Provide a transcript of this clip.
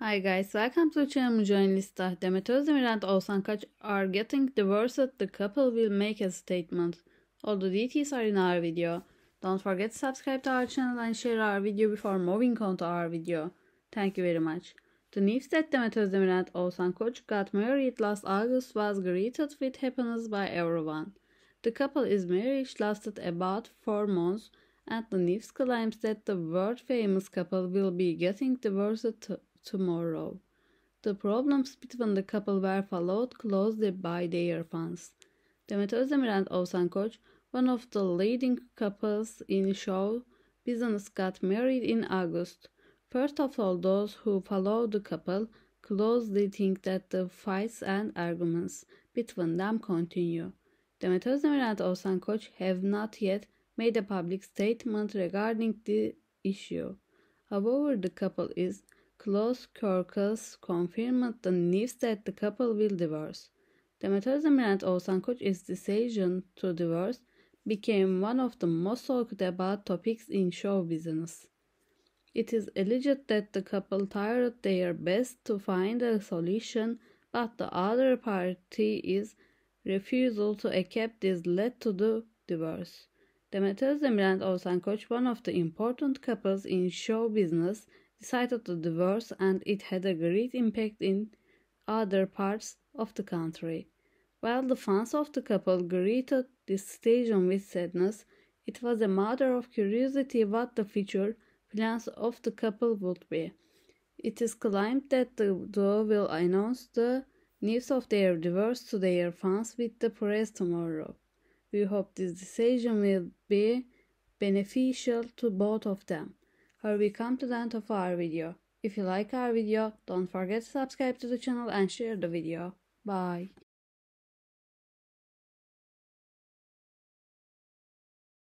Hi guys, welcome to Channel Lista. Demet Özdemir and Oğuzhan Kaç are getting divorced. The couple will make a statement. All the details are in our video. Don't forget to subscribe to our channel and share our video before moving on to our video. Thank you very much. The news that Demet Özdemir and Oğuzhan Koç got married last August was greeted with happiness by everyone. The couple's marriage lasted about four months, and the news claims that the world-famous couple will be getting divorced too tomorrow. The problems between the couple were followed closely by their fans. Demet Özdemir and Oğuzhan Koç, one of the leading couples in show business, got married in August. First of all, those who follow the couple closely think that the fights and arguments between them continue. Demet Özdemir and Oğuzhan Koç have not yet made a public statement regarding the issue. However, the couple is Klaus Kirkus confirmed the news that the couple will divorce. Demeter Demirel and Oğuzhan Koç's decision to divorce became one of the most talked about topics in show business. It is alleged that the couple tried their best to find a solution, but the other party's refusal to accept this led to the divorce. Demeter Demirel and Oğuzhan Koç, one of the important couples in show business, decided to divorce and it had a great impact in other parts of the country. While the fans of the couple greeted this decision with sadness, it was a matter of curiosity what the future plans of the couple would be. It is claimed that the duo will announce the news of their divorce to their fans with the press tomorrow. We hope this decision will be beneficial to both of them or we come to the end of our video. If you like our video, don't forget to subscribe to the channel and share the video. Bye!